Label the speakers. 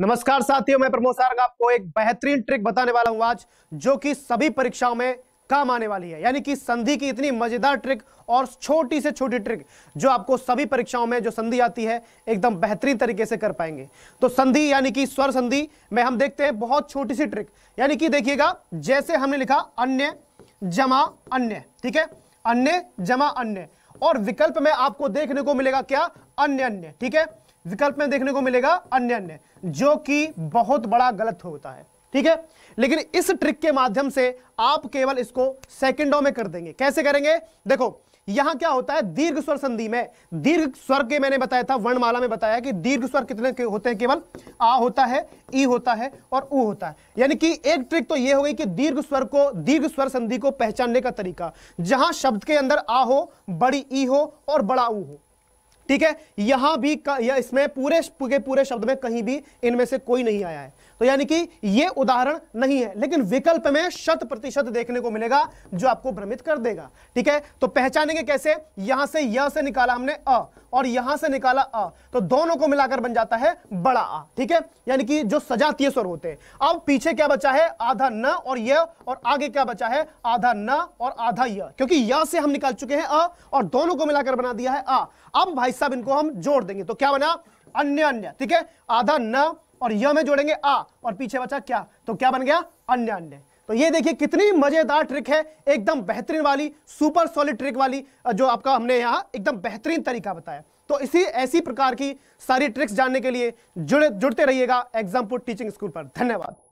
Speaker 1: नमस्कार साथियों मैं प्रमोद सार्ग आपको एक बेहतरीन ट्रिक बताने वाला हूं आज जो कि सभी परीक्षाओं में काम आने वाली है यानी कि संधि की इतनी मजेदार ट्रिक और छोटी से छोटी ट्रिक जो आपको सभी परीक्षाओं में जो संधि आती है एकदम बेहतरीन तरीके से कर पाएंगे तो संधि यानी कि स्वर संधि में हम देखते हैं बहुत छोटी सी ट्रिक यानी कि देखिएगा जैसे हमने लिखा अन्य जमा अन्य ठीक है अन्य जमा अन्य और विकल्प में आपको देखने को मिलेगा क्या अन्य अन्य ठीक है विकल्प में देखने को मिलेगा अन्य अन्य जो कि बहुत बड़ा गलत होता है ठीक है लेकिन इस ट्रिक के माध्यम से आप केवल इसको सेकेंडो में कर देंगे कैसे करेंगे देखो यहां क्या होता है दीर्घ स्वर संधि में दीर्घ स्वर के मैंने बताया था वर्णमाला में बताया कि दीर्घ स्वर कितने के होते हैं केवल आ होता है ई होता है और ऊ होता है यानी कि एक ट्रिक तो यह हो गई कि दीर्घ स्वर को दीर्घ स्वर संधि को पहचानने का तरीका जहां शब्द के अंदर आ हो बड़ी ई हो और बड़ा ऊ हो ठीक है यहां भी या इसमें पूरे के पूरे शब्द में कहीं भी इनमें से कोई नहीं आया है तो यानी कि यह उदाहरण नहीं है लेकिन विकल्प में शत प्रतिशत देखने को मिलेगा जो आपको भ्रमित कर देगा ठीक है तो पहचानेंगे कैसे यहां से य से निकाला हमने अ और यहां से निकाला अ तो दोनों को मिलाकर बन जाता है बड़ा आ ठीक है यानी कि जो सजातीय स्वर होते हैं अब पीछे क्या बचा है आधा न और य और आगे क्या बचा है आधा न और आधा य क्योंकि य से हम निकाल चुके हैं अ और दोनों को मिलाकर बना दिया है आ अब भाई साहब इनको हम जोड़ देंगे तो क्या बना अन्य अन्य ठीक है आधा न और य में जोड़ेंगे आ और पीछे बचा क्या तो क्या बन गया अन्य अन्य तो ये देखिए कितनी मजेदार ट्रिक है एकदम बेहतरीन वाली सुपर सॉलिड ट्रिक वाली जो आपका हमने यहाँ एकदम बेहतरीन तरीका बताया तो इसी ऐसी प्रकार की सारी ट्रिक्स जानने के लिए जुड़े जुड़ते रहिएगा एग्जामपुर टीचिंग स्कूल पर धन्यवाद